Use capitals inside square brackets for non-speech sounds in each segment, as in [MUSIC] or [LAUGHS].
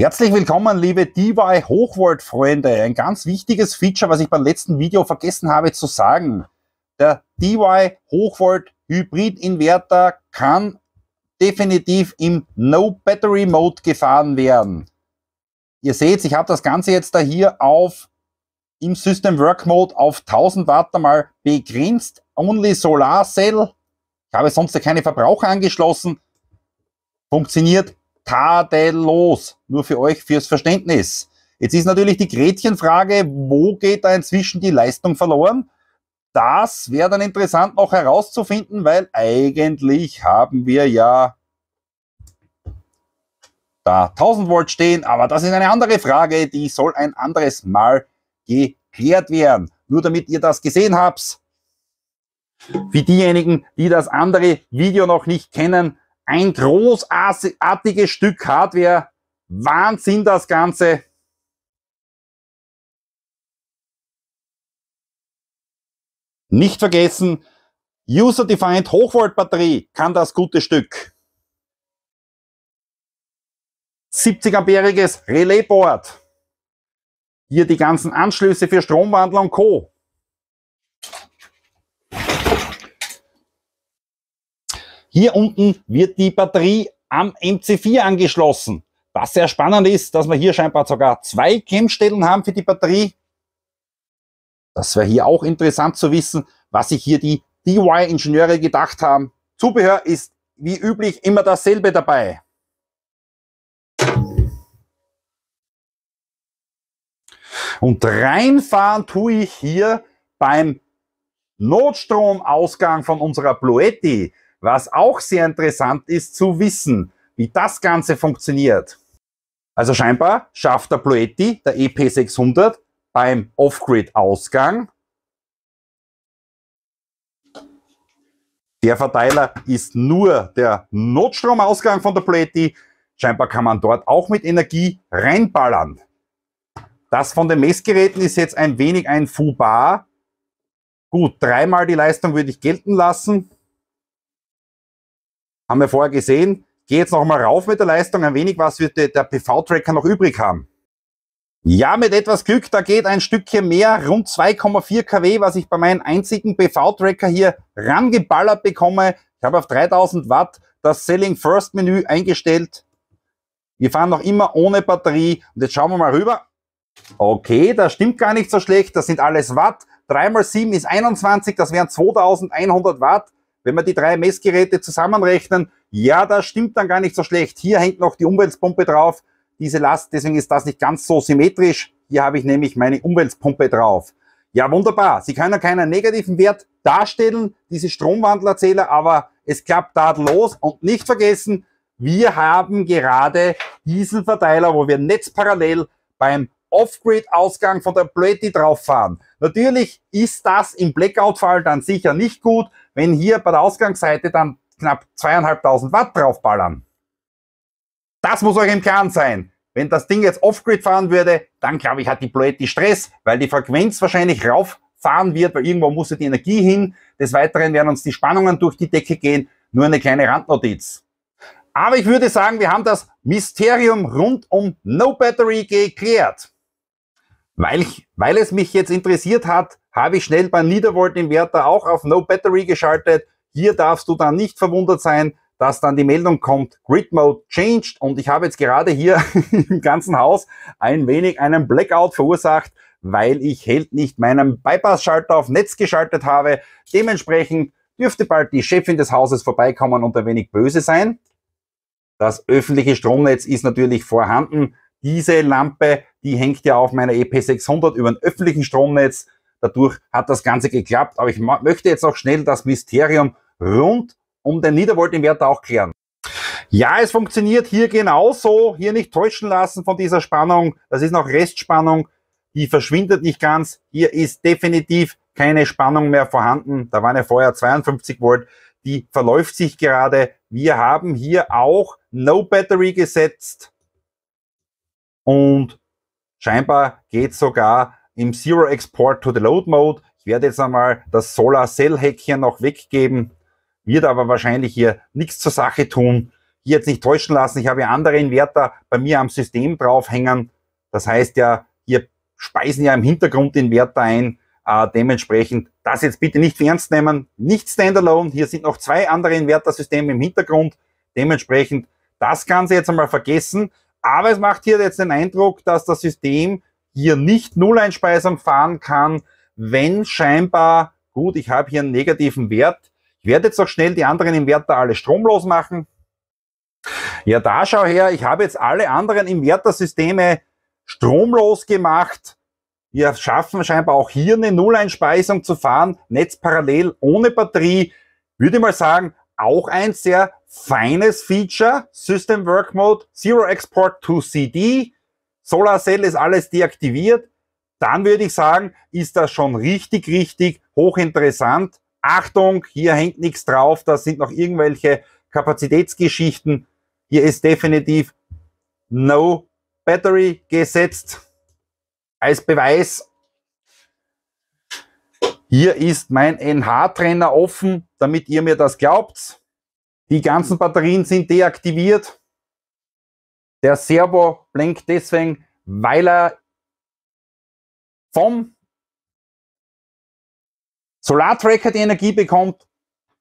Herzlich willkommen, liebe DeFi Hochvolt-Freunde. Ein ganz wichtiges Feature, was ich beim letzten Video vergessen habe zu sagen. Der DeFi Hochvolt Hybrid Inverter kann definitiv im No Battery Mode gefahren werden. Ihr seht, ich habe das Ganze jetzt da hier auf im System Work Mode auf 1000 Watt einmal begrenzt. Only Solar Cell. Ich habe sonst keine Verbraucher angeschlossen. Funktioniert tadellos. Nur für euch, fürs Verständnis. Jetzt ist natürlich die Gretchenfrage, wo geht da inzwischen die Leistung verloren? Das wäre dann interessant noch herauszufinden, weil eigentlich haben wir ja da 1000 Volt stehen, aber das ist eine andere Frage, die soll ein anderes Mal geklärt werden. Nur damit ihr das gesehen habt, wie diejenigen, die das andere Video noch nicht kennen, ein großartiges Stück Hardware. Wahnsinn das Ganze. Nicht vergessen, User-Defined Hochvolt-Batterie kann das gute Stück. 70 amperiges Relaisboard. Hier die ganzen Anschlüsse für Stromwandler und Co. Hier unten wird die Batterie am MC4 angeschlossen. Was sehr spannend ist, dass wir hier scheinbar sogar zwei Klemmstellen haben für die Batterie. Das wäre hier auch interessant zu wissen, was sich hier die dy ingenieure gedacht haben. Zubehör ist wie üblich immer dasselbe dabei. Und reinfahren tue ich hier beim Notstromausgang von unserer Bluetti was auch sehr interessant ist zu wissen, wie das Ganze funktioniert. Also scheinbar schafft der Ploetti, der EP600, beim Off-Grid-Ausgang. Der Verteiler ist nur der Notstromausgang von der Ploetti. Scheinbar kann man dort auch mit Energie reinballern. Das von den Messgeräten ist jetzt ein wenig ein Fubar. Gut, dreimal die Leistung würde ich gelten lassen. Haben wir vorher gesehen. Gehe jetzt nochmal rauf mit der Leistung. Ein wenig was wird der PV-Tracker noch übrig haben. Ja, mit etwas Glück, da geht ein Stückchen mehr, rund 2,4 kW, was ich bei meinem einzigen PV-Tracker hier rangeballert bekomme. Ich habe auf 3000 Watt das Selling First Menü eingestellt. Wir fahren noch immer ohne Batterie. Und jetzt schauen wir mal rüber. Okay, das stimmt gar nicht so schlecht. Das sind alles Watt. 3 mal 7 ist 21, das wären 2100 Watt. Wenn wir die drei Messgeräte zusammenrechnen, ja, das stimmt dann gar nicht so schlecht. Hier hängt noch die Umweltpumpe drauf, diese Last, deswegen ist das nicht ganz so symmetrisch. Hier habe ich nämlich meine Umweltpumpe drauf. Ja, wunderbar. Sie können keinen negativen Wert darstellen, diese Stromwandlerzähler, aber es klappt tadellos. Und nicht vergessen, wir haben gerade diesen Verteiler, wo wir netzparallel beim Off-Grid-Ausgang von der Plätti drauf fahren. Natürlich ist das im Blackout-Fall dann sicher nicht gut. Wenn hier bei der Ausgangsseite dann knapp zweieinhalbtausend Watt draufballern, das muss euch im Klaren sein. Wenn das Ding jetzt off-grid fahren würde, dann glaube ich, hat die Ploetti Stress, weil die Frequenz wahrscheinlich rauffahren wird, weil irgendwo muss ja die Energie hin. Des Weiteren werden uns die Spannungen durch die Decke gehen. Nur eine kleine Randnotiz. Aber ich würde sagen, wir haben das Mysterium rund um No Battery geklärt. Weil, ich, weil es mich jetzt interessiert hat, habe ich schnell beim Niedervolt-Inverter auch auf No Battery geschaltet. Hier darfst du dann nicht verwundert sein, dass dann die Meldung kommt, Grid Mode changed und ich habe jetzt gerade hier [LAUGHS] im ganzen Haus ein wenig einen Blackout verursacht, weil ich Held nicht meinen Bypass-Schalter auf Netz geschaltet habe. Dementsprechend dürfte bald die Chefin des Hauses vorbeikommen und ein wenig böse sein. Das öffentliche Stromnetz ist natürlich vorhanden. Diese Lampe die hängt ja auf meiner EP600 über ein öffentlichen Stromnetz. Dadurch hat das Ganze geklappt, aber ich möchte jetzt auch schnell das Mysterium rund um den Niedervolt im Wert auch klären. Ja, es funktioniert hier genauso. Hier nicht täuschen lassen von dieser Spannung. Das ist noch Restspannung. Die verschwindet nicht ganz. Hier ist definitiv keine Spannung mehr vorhanden. Da waren ja vorher 52 Volt. Die verläuft sich gerade. Wir haben hier auch No Battery gesetzt. Und Scheinbar geht sogar im Zero Export to the Load Mode. Ich werde jetzt einmal das Solar Cell Häkchen noch weggeben, wird aber wahrscheinlich hier nichts zur Sache tun. Hier jetzt nicht täuschen lassen. Ich habe ja andere Inverter bei mir am System draufhängen. Das heißt ja, hier speisen ja im Hintergrund Inverter ein. Äh, dementsprechend das jetzt bitte nicht ernst nehmen. Nicht standalone. Hier sind noch zwei andere Invertersysteme im Hintergrund. Dementsprechend das Ganze jetzt einmal vergessen. Aber es macht hier jetzt den Eindruck, dass das System hier nicht Nulleinspeisung fahren kann, wenn scheinbar, gut, ich habe hier einen negativen Wert. Ich werde jetzt auch schnell die anderen Inverter alle stromlos machen. Ja, da schau her, ich habe jetzt alle anderen Invertersysteme stromlos gemacht. Wir schaffen scheinbar auch hier eine Nulleinspeisung zu fahren, netzparallel ohne Batterie. Würde ich mal sagen, auch ein sehr feines Feature, System Work Mode, Zero Export to CD, Solar Cell ist alles deaktiviert, dann würde ich sagen, ist das schon richtig, richtig hochinteressant. Achtung, hier hängt nichts drauf, da sind noch irgendwelche Kapazitätsgeschichten. Hier ist definitiv No Battery gesetzt als Beweis hier ist mein NH-Trenner offen, damit ihr mir das glaubt. Die ganzen Batterien sind deaktiviert. Der Servo blinkt deswegen, weil er vom Solartracker die Energie bekommt.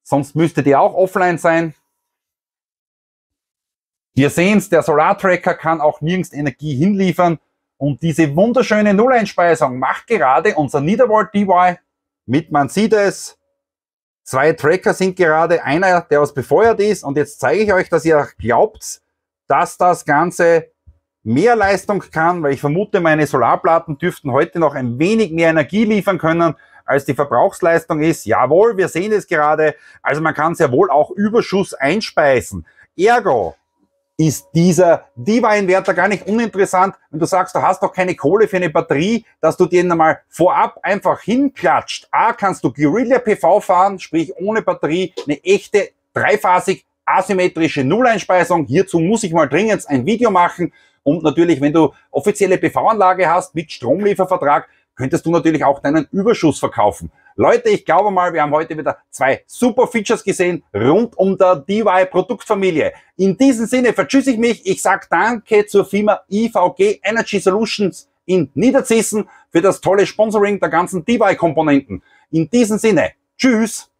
Sonst müsste die auch offline sein. Wir sehen es, der Solartracker kann auch nirgends Energie hinliefern. Und diese wunderschöne Nulleinspeisung macht gerade unser Niedervolt DY mit, man sieht es, zwei Tracker sind gerade, einer, der was befeuert ist und jetzt zeige ich euch, dass ihr glaubt, dass das Ganze mehr Leistung kann, weil ich vermute, meine Solarplatten dürften heute noch ein wenig mehr Energie liefern können, als die Verbrauchsleistung ist. Jawohl, wir sehen es gerade. Also man kann sehr wohl auch Überschuss einspeisen. Ergo, ist dieser DIVA-Inverter gar nicht uninteressant, wenn du sagst, du hast doch keine Kohle für eine Batterie, dass du den einmal vorab einfach hinklatscht. A, kannst du Guerilla PV fahren, sprich ohne Batterie, eine echte dreiphasig asymmetrische Nulleinspeisung. Hierzu muss ich mal dringend ein Video machen. Und natürlich, wenn du offizielle PV-Anlage hast mit Stromliefervertrag, könntest du natürlich auch deinen Überschuss verkaufen. Leute, ich glaube mal, wir haben heute wieder zwei super Features gesehen rund um der DIY Produktfamilie. In diesem Sinne vertschüsse ich mich. Ich sage Danke zur Firma IVG Energy Solutions in Niederzissen für das tolle Sponsoring der ganzen DIY Komponenten. In diesem Sinne, tschüss!